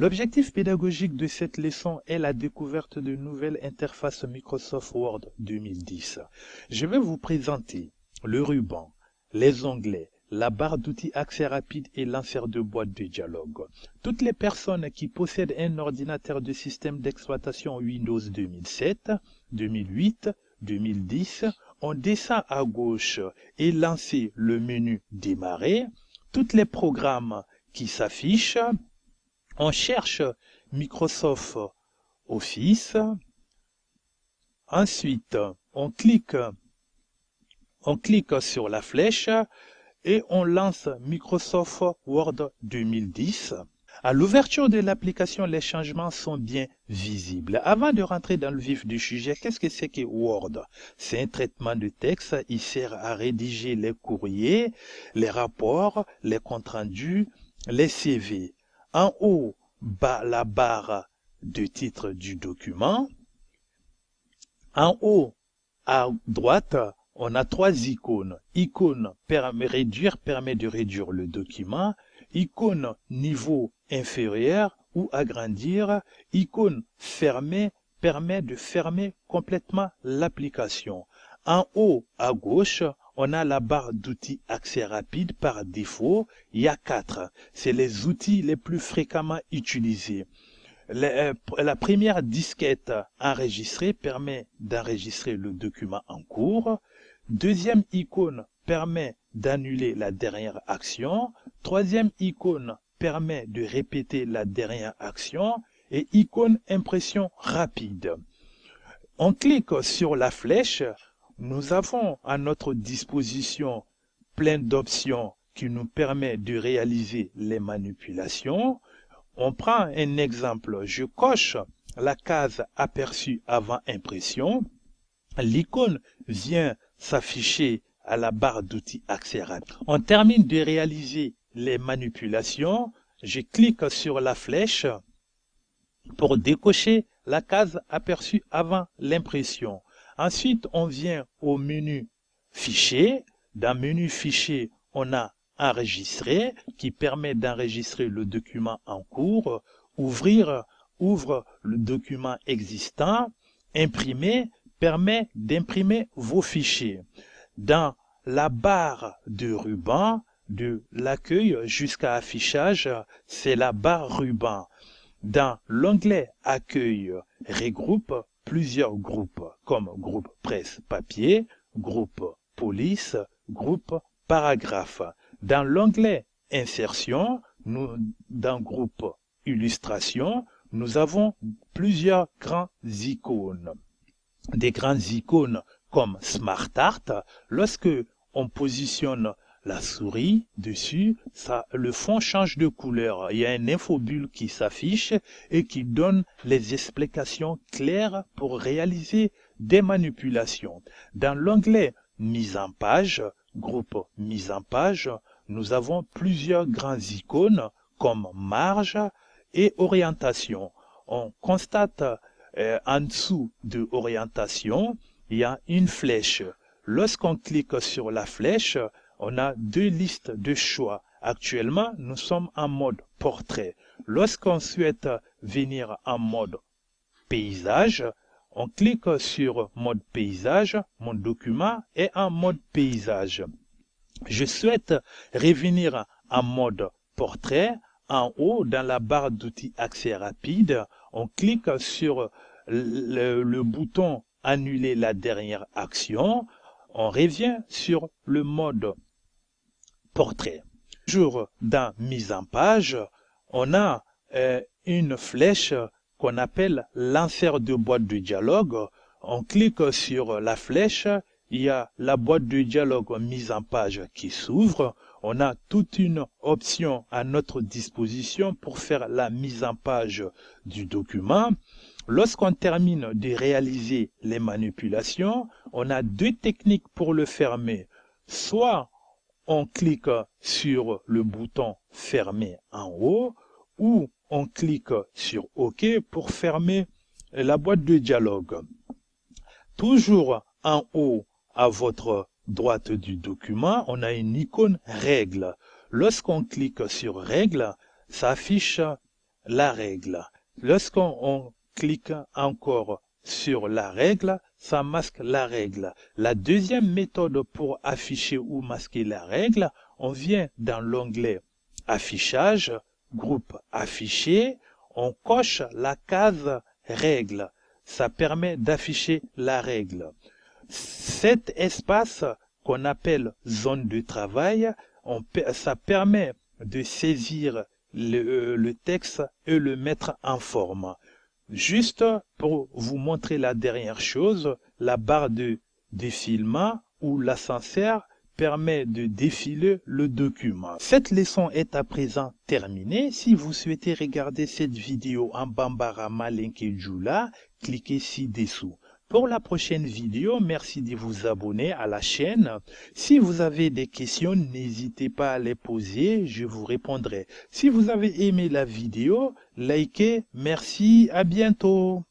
L'objectif pédagogique de cette leçon est la découverte de nouvelles interfaces Microsoft Word 2010. Je vais vous présenter le ruban, les onglets, la barre d'outils accès rapide et lanceur de boîte de dialogue. Toutes les personnes qui possèdent un ordinateur de système d'exploitation Windows 2007, 2008, 2010 on descend à gauche et lancé le menu Démarrer. Toutes les programmes qui s'affichent on cherche Microsoft Office. Ensuite, on clique, on clique sur la flèche et on lance Microsoft Word 2010. À l'ouverture de l'application, les changements sont bien visibles. Avant de rentrer dans le vif du sujet, qu'est-ce que c'est que Word C'est un traitement de texte. Il sert à rédiger les courriers, les rapports, les comptes rendus, les CV. En haut, bas, la barre de titre du document. En haut, à droite, on a trois icônes. Icône permet réduire permet de réduire le document. Icône niveau inférieur ou agrandir. Icône fermer permet de fermer complètement l'application. En haut à gauche, on a la barre d'outils accès rapide par défaut. Il y a quatre. C'est les outils les plus fréquemment utilisés. Euh, la, première disquette enregistrée permet d'enregistrer le document en cours. Deuxième icône permet d'annuler la dernière action. Troisième icône permet de répéter la dernière action. Et icône impression rapide. On clique sur la flèche nous avons à notre disposition plein d'options qui nous permettent de réaliser les manipulations. On prend un exemple, je coche la case aperçue avant impression. L'icône vient s'afficher à la barre d'outils accélérateurs. On termine de réaliser les manipulations. Je clique sur la flèche pour décocher la case aperçue avant l'impression. Ensuite, on vient au menu Fichier. Dans menu Fichier, on a Enregistrer qui permet d'enregistrer le document en cours. Ouvrir ouvre le document existant. Imprimer permet d'imprimer vos fichiers. Dans la barre de ruban, de l'accueil jusqu'à affichage, c'est la barre ruban. Dans l'onglet Accueil, regroupe plusieurs groupes comme groupe presse papier, groupe police, groupe paragraphe. Dans l'onglet insertion, nous, dans groupe illustration, nous avons plusieurs grandes icônes. Des grandes icônes comme SmartArt, lorsque on positionne la souris dessus, ça, le fond change de couleur. Il y a un infobulle qui s'affiche et qui donne les explications claires pour réaliser des manipulations. Dans l'onglet mise en page, groupe mise en page, nous avons plusieurs grandes icônes comme marge et orientation. On constate euh, en dessous de orientation, il y a une flèche. Lorsqu'on clique sur la flèche, on a deux listes de choix. Actuellement, nous sommes en mode portrait. Lorsqu'on souhaite venir en mode paysage, on clique sur mode paysage, mon document est en mode paysage. Je souhaite revenir en mode portrait. En haut, dans la barre d'outils accès rapide, on clique sur le, le bouton annuler la dernière action. On revient sur le mode portrait. Toujours dans mise en page, on a euh, une flèche qu'on appelle l'enfer de boîte de dialogue. On clique sur la flèche, il y a la boîte de dialogue mise en page qui s'ouvre. On a toute une option à notre disposition pour faire la mise en page du document. Lorsqu'on termine de réaliser les manipulations, on a deux techniques pour le fermer. Soit on clique sur le bouton fermer en haut ou on clique sur OK pour fermer la boîte de dialogue. Toujours en haut à votre droite du document, on a une icône règle. Lorsqu'on clique sur règle, ça affiche la règle. Lorsqu'on clique encore sur la règle, ça masque la règle. La deuxième méthode pour afficher ou masquer la règle, on vient dans l'onglet affichage, groupe affiché, on coche la case règle. Ça permet d'afficher la règle. Cet espace qu'on appelle zone de travail, ça permet de saisir euh, le, texte et le mettre en forme. Juste pour vous montrer la dernière chose, la barre de défilement ou l'ascenseur permet de défiler le document. Cette leçon est à présent terminée. Si vous souhaitez regarder cette vidéo en Bambara Malinke Jula, cliquez ci-dessous. Pour la prochaine vidéo, merci de vous abonner à la chaîne. Si vous avez des questions, n'hésitez pas à les poser, je vous répondrai. Si vous avez aimé la vidéo, likez, merci, à bientôt.